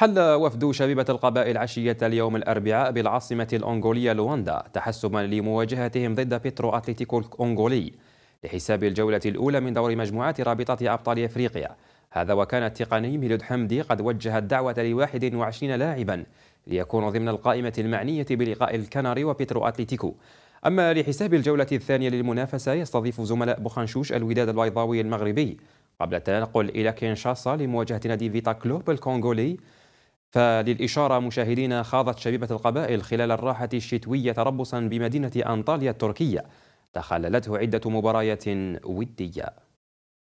حل وفد شبيبة القبائل عشية اليوم الأربعاء بالعاصمة الأنغولية لواندا تحسبا لمواجهتهم ضد بيترو أتليتيكو الأنغولي لحساب الجولة الأولى من دور مجموعات رابطة أبطال إفريقيا هذا وكان التقني ميلود حمدي قد وجه الدعوة لواحد وعشرين لاعبا ليكونوا ضمن القائمة المعنية بلقاء الكناري وبيترو أتليتيكو أما لحساب الجولة الثانية للمنافسة يستضيف زملاء بوخانشوش الوداد البيضاوي المغربي قبل التنقل إلى كينشاسا لمواجهة نادي فيتا كلوب الكونغولي فللإشارة مشاهدينا خاضت شبيبة القبائل خلال الراحة الشتوية تربصا بمدينة أنطاليا التركية تخللته عدة مباريات ودية